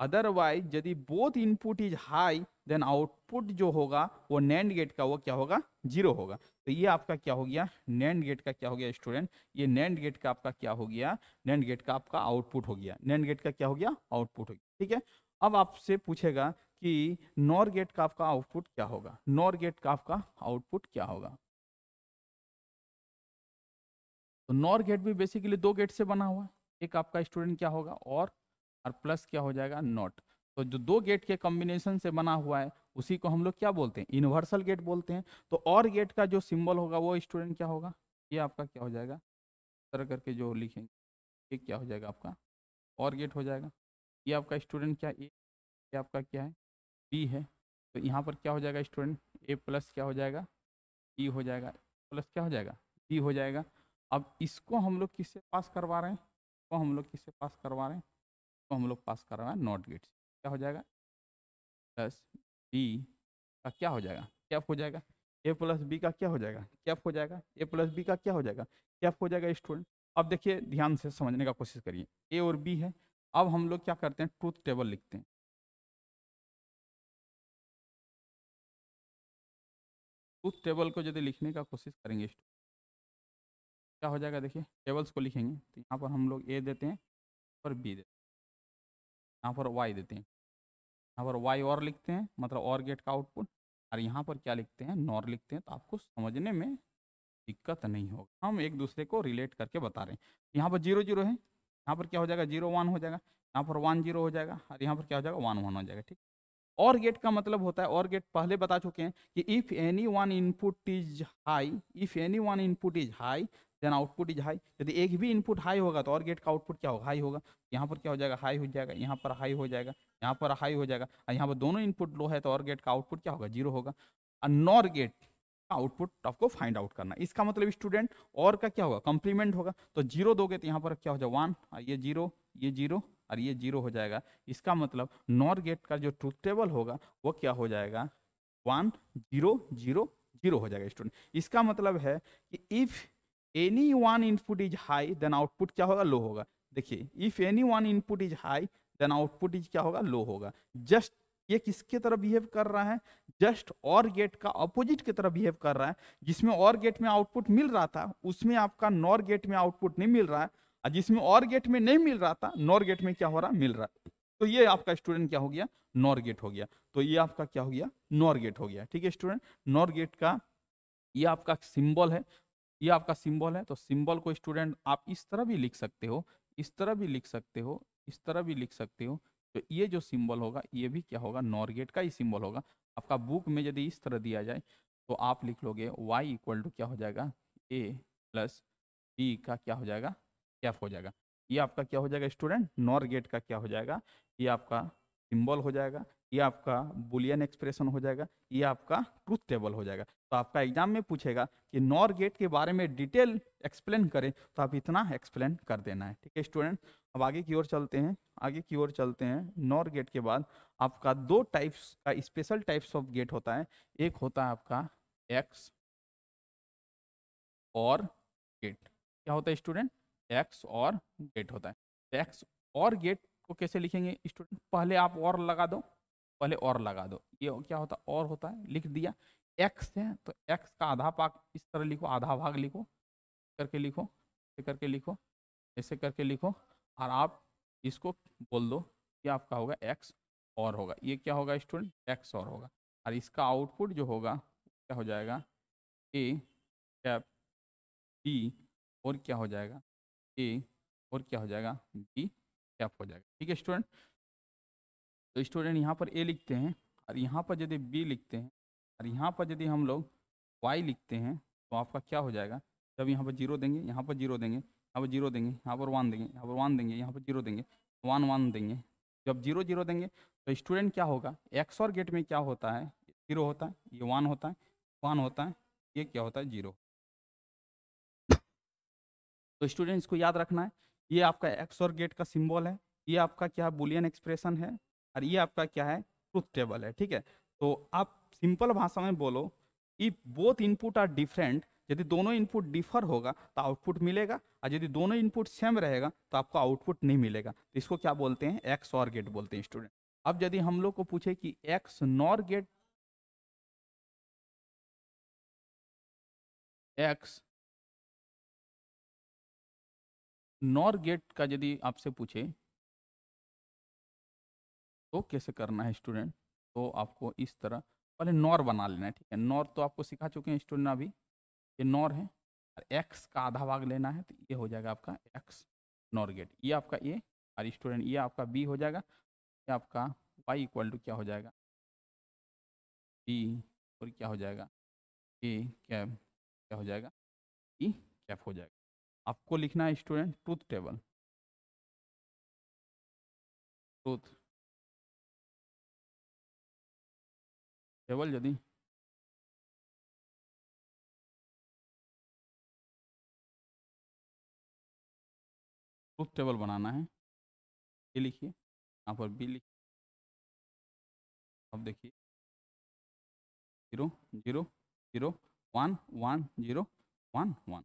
[SPEAKER 1] अदरवाइज यदि both input is high then output जो होगा वो नैंड गेट का वो क्या होगा जीरो होगा तो ये आपका क्या हो गया नैंड गेट का क्या हो गया स्टूडेंट ये नैंड गेट का आपका क्या हो गया नैंड गेट का आपका आउटपुट हो गया नैंड गेट का क्या हो गया आउटपुट हो गया ठीक है अब आपसे पूछेगा कि नॉर गेट का आपका आउटपुट क्या होगा नॉर गेट का आपका आउटपुट क्या होगा तो नॉर गेट भी बेसिकली दो गेट से बना हुआ है एक आपका स्टूडेंट क्या होगा और और प्लस क्या हो जाएगा नॉट तो जो दो गेट के कॉम्बिनेशन से बना हुआ है उसी को हम लोग क्या बोलते हैं यूनिवर्सल गेट बोलते हैं तो और गेट का जो सिंबल होगा वो स्टूडेंट क्या होगा ये आपका क्या हो जाएगा तरह करके जो लिखेंगे ये क्या हो जाएगा आपका और गेट हो जाएगा ये आपका स्टूडेंट क्या ये आपका क्या है बी है तो यहाँ पर क्या हो जाएगा स्टूडेंट ए प्लस क्या हो जाएगा बी e हो जाएगा प्लस क्या हो जाएगा बी हो जाएगा अब इसको हम लोग किससे पास करवा रहे हैं इसको हम लोग किससे पास करवा रहे हैं इसको हम लोग पास करवा रहे हैं नॉट गेट क्या हो जाएगा प्लस बी का क्या हो जाएगा कैप हो जाएगा ए प्लस बी का क्या हो जाएगा कैप हो जाएगा ए प्लस बी का क्या हो जाएगा कैप हो जाएगा स्टूडेंट अब देखिए ध्यान से समझने का कोशिश करिए ए और बी है अब हम लोग क्या करते हैं ट्रूथ टेबल लिखते हैं
[SPEAKER 2] उस टेबल को यदि लिखने का कोशिश करेंगे क्या
[SPEAKER 1] हो जाएगा देखिए टेबल्स को लिखेंगे तो यहाँ पर हम लोग ए देते हैं और बी देते हैं यहाँ पर वाई देते हैं यहाँ पर वाई और लिखते हैं मतलब और गेट का आउटपुट और यहाँ पर क्या लिखते हैं नॉर लिखते हैं तो आपको समझने में दिक्कत नहीं होगी हम एक दूसरे को रिलेट करके बता रहे हैं यहाँ पर जीरो जीरो है यहाँ पर क्या हो जाएगा जीरो वन हो जाएगा यहाँ पर वन जीरो हो जाएगा और यहाँ पर क्या हो जाएगा वन वन हो जाएगा ठीक और गेट का मतलब होता है और गेट पहले बता चुके हैं कि if any one input is high if any one input is high then output is high यदि एक भी इनपुट हाई होगा तो और गेट का आउटपुट क्या होगा हाई होगा यहाँ पर क्या हो जाएगा हाई हो जाएगा यहाँ पर हाई हो जाएगा यहाँ पर हाई हो जाएगा और यहाँ पर दोनों इनपुट लो है तो और गेट का आउटपुट क्या होगा जीरो होगा और नॉर गेट आउटपुट आपको फाइंड आउट करना इसका मतलब स्टूडेंट और का क्या होगा कॉम्प्लीमेंट होगा तो जीरो दोगे तो यहाँ पर क्या हो जाएगा वन हाँ, ये जीरो ये जीरो और ये जीरो हो जाएगा इसका मतलब नॉर गेट का जो ट्रूथ टेबल होगा वो क्या हो जाएगा वन जीरो जीरो जीरो हो जाएगा स्टूडेंट इसका मतलब है कि if any one input is high then output क्या होगा लो होगा देखिए if any one input is high then output is क्या होगा लो होगा जस्ट ये किसके तरफ बिहेव कर रहा है जस्ट और गेट का अपोजिट की तरफ बिहेव कर रहा है जिसमें और गेट में आउटपुट मिल रहा था उसमें आपका नॉर गेट में आउटपुट नहीं मिल रहा है जिसमें और गेट में नहीं मिल रहा था नॉर गेट में क्या हो रहा मिल रहा तो ये आपका स्टूडेंट क्या हो गया नॉर गेट हो गया तो ये आपका क्या हो गया नॉर गेट हो गया ठीक है स्टूडेंट नॉर गेट का ये आपका सिंबल है ये आपका सिंबल है तो सिंबल को स्टूडेंट आप इस तरह भी लिख सकते हो इस तरह भी लिख सकते हो इस तरह भी लिख सकते हो तो ये जो सिंबल होगा ये भी क्या होगा नॉर गेट का ही सिंबल होगा आपका बुक में यदि इस तरह दिया जाए तो आप लिख लोगे वाई इक्वल टू क्या हो जाएगा ए प्लस बी का क्या हो जाएगा क्या हो जाएगा ये आपका क्या हो जाएगा स्टूडेंट नॉर गेट का क्या हो जाएगा ये आपका सिंबल हो जाएगा ये आपका बुलियन एक्सप्रेशन हो जाएगा ये आपका ट्रूथ टेबल हो जाएगा तो आपका एग्जाम में पूछेगा कि नॉर गेट के बारे में डिटेल एक्सप्लेन करें तो आप इतना एक्सप्लेन कर देना है ठीक है स्टूडेंट अब आगे की ओर चलते हैं आगे की ओर चलते हैं नॉर गेट के बाद आपका दो टाइप्स का स्पेशल टाइप्स ऑफ गेट होता है एक होता है आपका एक्स और गेट क्या होता है स्टूडेंट एक्स और गेट होता है एक्स तो और गेट को कैसे लिखेंगे स्टूडेंट पहले आप और लगा दो पहले और लगा दो ये क्या होता है और होता है लिख दिया एक्स है तो एक्स का आधा भाग इस तरह लिखो आधा भाग लिखो करके लिखो ऐसे करके लिखो ऐसे करके लिखो और आप इसको बोल दो कि आपका होगा एक्स और होगा ये क्या होगा स्टूडेंट एक्स और होगा और इसका आउटपुट जो होगा क्या हो जाएगा ए कैप बी और क्या हो जाएगा ए और क्या हो जाएगा बी एफ हो जाएगा ठीक है स्टूडेंट तो स्टूडेंट यहाँ पर ए लिखते हैं और यहाँ पर यदि बी लिखते हैं और यहाँ पर यदि हम लोग वाई लिखते हैं तो आपका क्या हो जाएगा जब यहाँ पर जीरो देंगे यहाँ पर जीरो देंगे यहाँ पर जीरो देंगे यहाँ पर वन देंगे यहाँ पर वन देंगे यहाँ पर जीरो देंगे वन वन देंगे जब जीरो जीरो देंगे तो स्टूडेंट क्या होगा एक्स और गेट में क्या होता है जीरो होता है ये वन होता है वन होता है ये क्या होता है जीरो तो स्टूडेंट्स को याद रखना है ये आपका एक्स और गेट का सिंबल है ये आपका क्या है बुलियन एक्सप्रेशन है और ये आपका क्या है ट्रुथ टेबल है ठीक है तो आप सिंपल भाषा में बोलो if both input are different यदि दोनों इनपुट डिफर होगा तो आउटपुट मिलेगा और यदि दोनों इनपुट सेम रहेगा तो आपको आउटपुट नहीं मिलेगा तो इसको क्या बोलते हैं एक्स और गेट बोलते हैं स्टूडेंट अब यदि हम लोग को पूछे कि X nor gate
[SPEAKER 2] X nor gate का यदि आपसे पूछे
[SPEAKER 1] तो कैसे करना है स्टूडेंट तो आपको इस तरह पहले नॉर बना लेना है ठीक है नॉर तो आपको सिखा चुके हैं स्टूडेंट अभी ये नॉर है और एक्स का आधा भाग लेना है तो ये हो जाएगा आपका एक्स नॉर गेट ये आपका ए और स्टूडेंट ये आपका बी हो जाएगा ये आपका वाई इक्वल टू क्या हो जाएगा बी और क्या हो जाएगा ए कैफ क्या हो जाएगा ई
[SPEAKER 2] कैप हो जाएगा आपको लिखना है student truth table truth table यदि ट्रूथ टेबल बनाना है ये लिखिए यहाँ पर बी लिखिए अब देखिए
[SPEAKER 1] zero zero zero one one zero one one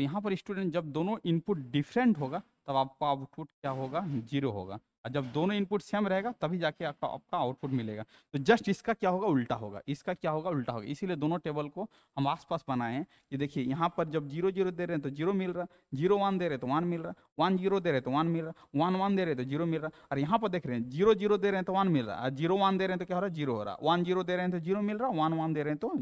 [SPEAKER 1] तो यहाँ पर स्टूडेंट जब दोनों इनपुट डिफरेंट होगा तब आपका आउटपुट क्या होगा जीरो होगा और जब दोनों इनपुट सेम रहेगा तभी जाके आपका आपका आउटपुट मिलेगा तो जस्ट इसका क्या होगा उल्टा होगा इसका क्या होगा उल्टा होगा इसीलिए दोनों टेबल को हम आसपास बनाए हैं कि देखिए यहाँ पर जब जीरो जीरो दे रहे हैं तो जीरो मिल रहा है जीरो वन दे रहे तो वन मिल रहा है वन जीरो दे रहे तो वन मिल रहा है वन वन दे रहे तो जीरो मिल रहा है और यहाँ पर देख रहे हैं जीरो जीरो दे रहे हैं तो वन मिल रहा है जीरो वन दे रहे हैं तो क्या हो रहा है जीरो हो रहा वन जीरो दे रहे हैं तो जीरो मिल रहा वन वन दे रहे हैं तो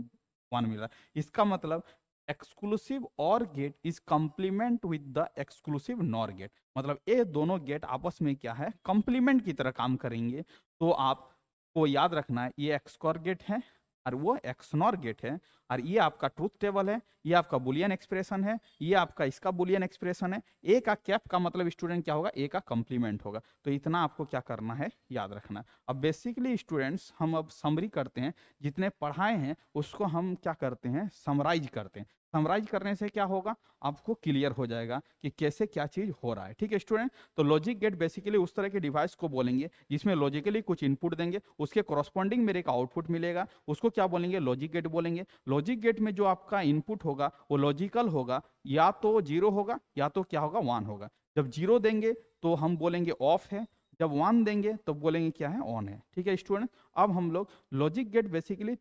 [SPEAKER 1] वन मिल रहा है इसका मतलब exclusive or gate is complement with the exclusive nor gate मतलब ये दोनों गेट आपस में क्या है कम्प्लीमेंट की तरह काम करेंगे तो आप को याद रखना है ये एक्सकॉर गेट है और वो एक्सनॉर गेट है और ये आपका ट्रूथ टेबल है ये आपका बुलियन एक्सप्रेशन है ये आपका इसका बुलियन एक्सप्रेशन है ए का कैप का मतलब स्टूडेंट क्या होगा ए का कम्प्लीमेंट होगा तो इतना आपको क्या करना है याद रखना अब बेसिकली स्टूडेंट्स हम अब समरी करते हैं जितने पढ़ाए हैं उसको हम क्या करते हैं समराइज करते हैं समराइज करने से क्या होगा आपको क्लियर हो जाएगा कि कैसे क्या चीज़ हो रहा है ठीक है स्टूडेंट तो लॉजिक गेट बेसिकली उस तरह के डिवाइस को बोलेंगे जिसमें लॉजिकली कुछ इनपुट देंगे उसके कॉरस्पॉन्डिंग मेरे का आउटपुट मिलेगा उसको क्या बोलेंगे लॉजिक गेट बोलेंगे लॉजिक गेट में जो आपका इनपुट होगा वो लॉजिकल होगा या तो जीरो होगा या तो क्या होगा वन होगा जब जीरो देंगे तो हम बोलेंगे ऑफ है जब वन देंगे तो बोलेंगे क्या है ऑन है ठीक है स्टूडेंट अब हम लोग लॉजिक गेट बेसिकली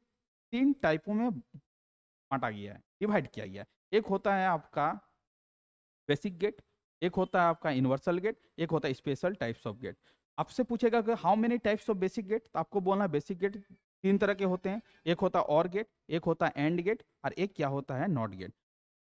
[SPEAKER 1] तीन टाइपों में बांटा गया है डिवाइड किया गया है एक होता है आपका बेसिक गेट एक होता है आपका यूनिवर्सल गेट एक होता है स्पेशल टाइप्स ऑफ गेट आपसे पूछेगा कि how many types of basic gate तो आपको बोलना बेसिक गेट तीन तरह के होते हैं एक होता है और गेट एक होता है एंड गेट और एक क्या होता है not gate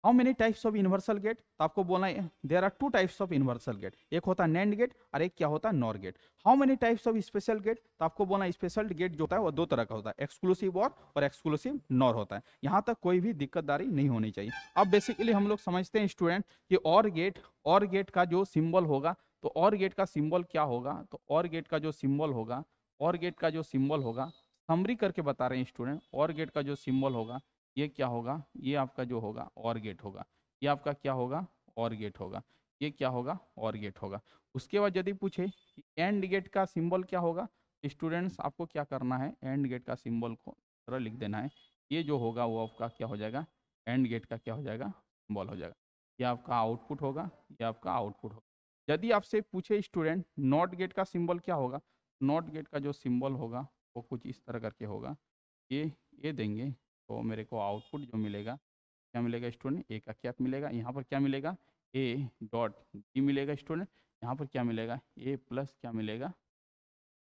[SPEAKER 1] how many types of universal gate तो आपको बोलना है there are two types of universal gate एक होता है नैंड गेट और एक क्या होता है nor gate how many types of special gate तो आपको बोलना स्पेशल गेट जो होता है वो दो तरह का होता है एक्सक्लूसिव और और एक्सक्लूसिव नॉर होता है यहाँ तक कोई भी दिक्कतदारी नहीं होनी चाहिए अब बेसिकली हम लोग समझते हैं स्टूडेंट कि और गेट और गेट का जो सिम्बल होगा तो और गेट का सिम्बल क्या होगा तो और गेट का जो सिम्बल होगा और गेट का जो सिम्बल होगा समरी करके बता रहे हैं स्टूडेंट और गेट का जो सिम्बल होगा ये क्या होगा ये आपका जो होगा और गेट होगा ये आपका क्या होगा और गेट होगा ये क्या होगा और गेट होगा उसके बाद यदि पूछे कि एंड गेट का सिंबल क्या होगा स्टूडेंट्स आपको क्या करना है एंड गेट का सिंबल को तरह लिख देना है ये जो होगा वो आपका क्या हो जाएगा एंड गेट का क्या हो जाएगा सिंबल हो जाएगा ये आपका आउटपुट होगा ये आपका आउटपुट होगा यदि आपसे पूछे स्टूडेंट नॉट गेट का सिंबल क्या होगा नॉट गेट का जो सिंबल होगा वो कुछ इस तरह करके होगा ये ये देंगे तो मेरे को आउटपुट जो मिलेगा क्या मिलेगा स्टूडेंट ए का क्या मिलेगा यहाँ पर क्या मिलेगा ए डॉट डी मिलेगा स्टूडेंट यहाँ पर क्या मिलेगा ए प्लस क्या मिलेगा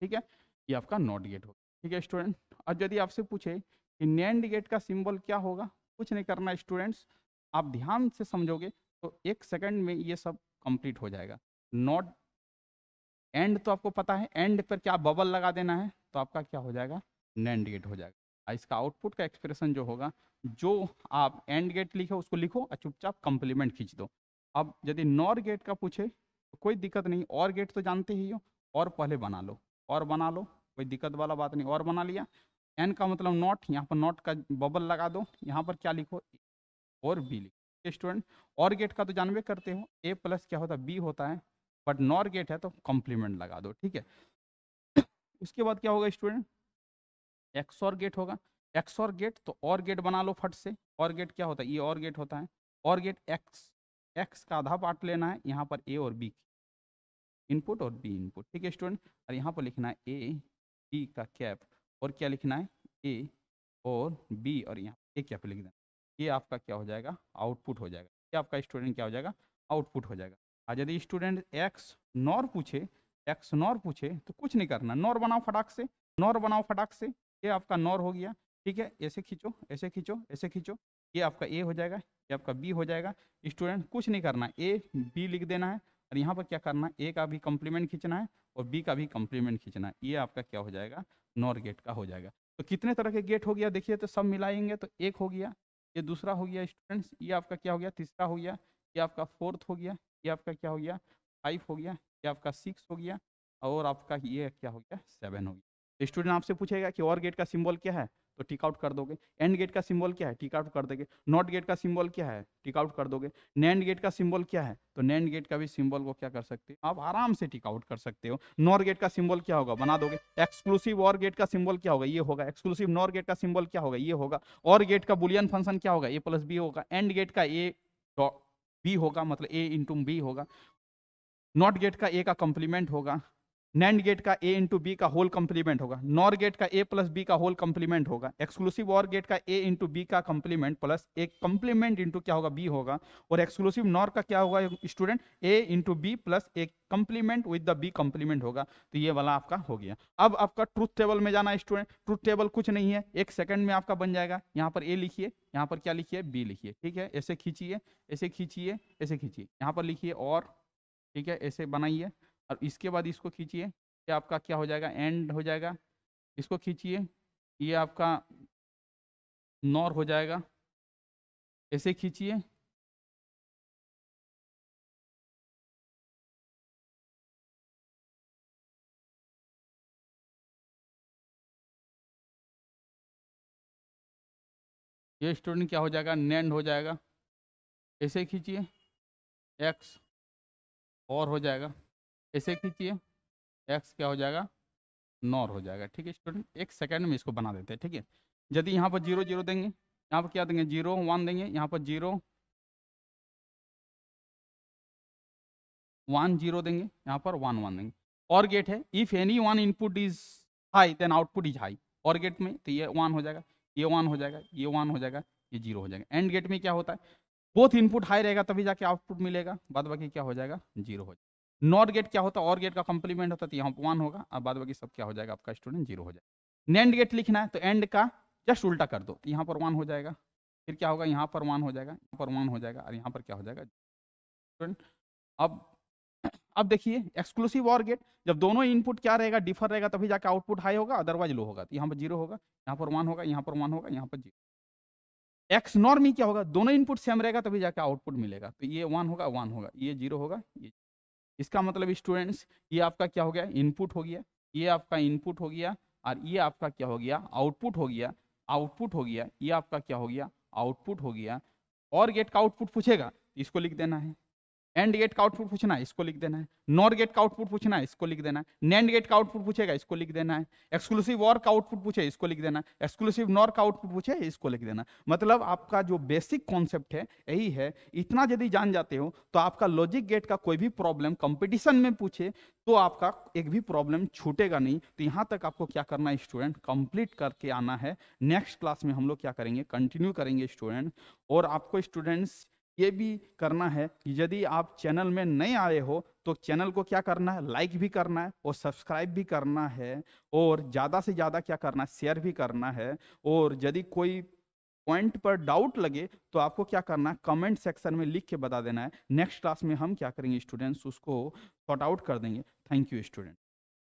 [SPEAKER 1] ठीक है ये आपका नॉट गेट होगा ठीक है स्टूडेंट और यदि आपसे पूछे कि नैंड गेट का सिंबल क्या होगा कुछ नहीं करना स्टूडेंट्स आप ध्यान से समझोगे तो एक सेकंड में ये सब कंप्लीट हो जाएगा नॉट एंड तो आपको पता है एंड पर क्या बबल लगा देना है तो आपका क्या हो जाएगा नैंड गेट हो जाएगा इसका आउटपुट का एक्सप्रेशन जो होगा जो आप एंड गेट लिखे उसको लिखो और चुपचाप कंप्लीमेंट खींच दो अब यदि नॉर गेट का पूछे तो कोई दिक्कत नहीं और गेट तो जानते ही हो और पहले बना लो और बना लो कोई दिक्कत वाला बात नहीं और बना लिया एन का मतलब नॉट यहाँ पर नॉट का बबल लगा दो यहाँ पर क्या लिखो और बी लिखो स्टूडेंट और गेट का तो जानवे करते हो ए प्लस क्या होता है बी होता है बट नॉर गेट है तो कॉम्प्लीमेंट लगा दो ठीक है *coughs* उसके बाद क्या होगा स्टूडेंट एक्स और गेट होगा एक्स और गेट तो और गेट बना लो फट से और गेट क्या होता है ये और गेट होता है और गेट एक्स एक्स का आधा पार्ट लेना है यहाँ पर ए और बी इनपुट और बी इनपुट ठीक है स्टूडेंट और यहाँ पर लिखना है ए बी का कैप और क्या लिखना है ए और बी और यहाँ ए कैप लिख देना ये आपका क्या हो जाएगा आउटपुट हो जाएगा ये आपका स्टूडेंट क्या हो जाएगा आउटपुट हो जाएगा और यदि स्टूडेंट एक्स नॉर पूछे एक्स नॉर पूछे तो कुछ नहीं करना नॉर बनाओ फटाक से नॉर बनाओ फटाक से ये आपका नॉर हो गया ठीक है ऐसे खींचो ऐसे खींचो ऐसे खींचो ये आपका ए हो जाएगा ये आपका बी हो जाएगा स्टूडेंट कुछ नहीं करना ए बी लिख देना है और यहाँ पर क्या करना है ए का भी कम्प्लीमेंट खींचना है और बी का भी कम्प्लीमेंट खींचना है ये आपका क्या हो जाएगा नॉर गेट का हो जाएगा तो कितने तरह के गेट हो गया देखिए तो सब मिलाएंगे तो एक हो गया ये दूसरा हो गया स्टूडेंट्स ये आपका क्या हो गया तीसरा हो गया ये आपका फोर्थ हो गया ये आपका क्या हो गया फाइव हो गया ये आपका सिक्स हो गया और आपका ये क्या हो गया सेवन हो गया स्टूडेंट आपसे पूछेगा कि और गेट का सिंबल क्या है तो टिक आउट कर दोगे एंड गेट का सिंबल क्या है टिक आउट कर दोगे नॉट गेट का सिंबल क्या है टिक आउट कर दोगे नैंड गेट का सिंबल क्या है तो नैंड गेट का भी सिंबल को क्या कर सकते हो आप आराम से टिक आउट कर सकते हो नॉर गेट का सिंबल क्या होगा बना दोगे एक्सक्लूसिव और गेट का सिंबल क्या होगा ये होगा एक्सक्लूसिव नॉर गेट का सिंबल क्या होगा ये होगा और गेट का बुलियन फंक्शन क्या होगा ए प्लस बी होगा एंड गेट का ए बी होगा मतलब ए इंटू बी होगा नॉट गेट का ए का कंप्लीमेंट होगा नैंड गेट का ए इंटू बी का होल कंप्लीमेंट होगा नॉर गेट का ए प्लस बी का होल कंप्लीमेंट होगा एक्सक्लूसिव और गेट का ए इंटू बी का complement plus A complement into क्या होगा बी होगा और एक्सक्लूसिव नॉर का क्या होगा student A into B plus A complement with the B complement होगा तो ये वाला आपका हो गया अब आपका ट्रूथ टेबल में जाना स्टूडेंट ट्रूथ टेबल कुछ नहीं है एक सेकंड में आपका बन जाएगा यहाँ पर ए लिखिए यहाँ पर क्या लिखिए बी लिखिए ठीक है ऐसे खींचिए ऐसे खींचिए ऐसे खींचिए यहाँ पर लिखिए और ठीक है ऐसे बनाइए और इसके बाद इसको खींचिए ये आपका क्या हो जाएगा एंड हो जाएगा इसको खींचिए ये आपका नॉर हो जाएगा
[SPEAKER 2] ऐसे खींचिए ये स्टूडेंट क्या हो जाएगा नैंड हो जाएगा ऐसे
[SPEAKER 1] खींचिए एक्स और हो जाएगा ऐसे खींचिए एक्स क्या हो जाएगा नॉर हो जाएगा ठीक है स्टूडेंट एक सेकेंड में इसको बना देते हैं ठीक है यदि यहाँ पर जीरो जीरो देंगे यहाँ पर क्या देंगे जीरो वन देंगे यहाँ पर जीरो वन जीरो देंगे यहाँ पर वन वन देंगे और गेट है if any one input is high then output is high or gate में तो ये वन हो जाएगा ये वन हो जाएगा ये वन हो जाएगा ये जीरो हो जाएगा एंड गेट में क्या होता है बोथ इनपुट हाई रहेगा तभी जाके आउटपुट मिलेगा बाद बाकी क्या हो जाएगा जीरो हो जाएगा नॉट गेट क्या होता है और गेट का कॉम्प्लीमेंट होता है तो यहाँ पर वन होगा अब बाद बाकी सब क्या हो जाएगा आपका स्टूडेंट जीरो हो जाएगा नेंड गेट लिखना है तो एंड का जस्ट उल्टा कर दो तो यहाँ पर वन हो जाएगा फिर क्या होगा यहाँ पर वन हो जाएगा यहाँ पर वन हो जाएगा और यहाँ पर क्या हो जाएगा स्टूडेंट अब अब देखिए एक्सक्लूसिव और गेट जब दोनों इनपुट क्या रहेगा डिफर रहेगा तभी जाकर आउटपुट हाई होगा अदरवाइज लो होगा तो यहाँ पर जीरो होगा यहाँ पर वन होगा यहाँ पर वन होगा यहाँ पर जीरो एक्स नॉर्म ही क्या होगा दोनों इनपुट सेम रहेगा तभी जाकर आउटपुट मिलेगा तो ये वन होगा वन होगा ये जीरो होगा ये इसका मतलब स्टूडेंट्स ये आपका क्या हो गया इनपुट हो गया ये आपका इनपुट हो गया और ये आपका क्या हो गया आउटपुट हो गया आउटपुट हो गया ये आपका क्या हो गया आउटपुट हो गया और गेट का आउटपुट पूछेगा इसको लिख देना है एंड गेट का आउटपुट पूछना है इसको लिख देना है नॉर गेट का आउटपुट पूछना है इसको लिख देना है नैंड गेट का आउटपुट पूछेगा इसको लिख देना है एक्सक्लूसिव और का आउटपुट पूछे इसको लिख देना है एक्सक्लूसिव नॉर का आउटपुट पूछे इसको लिख देना मतलब आपका जो बेसिक कॉन्सेप्ट है यही है इतना यदि जान जाते हो तो आपका लॉजिक गेट का कोई भी प्रॉब्लम कॉम्पिटिशन में पूछे तो आपका एक भी प्रॉब्लम छूटेगा नहीं तो यहाँ तक आपको क्या करना है स्टूडेंट कंप्लीट करके आना है नेक्स्ट क्लास में हम लोग क्या करेंगे कंटिन्यू करेंगे स्टूडेंट और आपको स्टूडेंट्स ये भी करना है कि यदि आप चैनल में नए आए हो तो चैनल को क्या करना है लाइक भी करना है और सब्सक्राइब भी करना है और ज़्यादा से ज़्यादा क्या करना है शेयर भी करना है और यदि कोई पॉइंट पर डाउट लगे तो आपको क्या करना है कमेंट सेक्शन में लिख के बता देना है नेक्स्ट क्लास में हम क्या करेंगे स्टूडेंट्स उसको शॉर्ट आउट कर देंगे थैंक यू
[SPEAKER 2] स्टूडेंट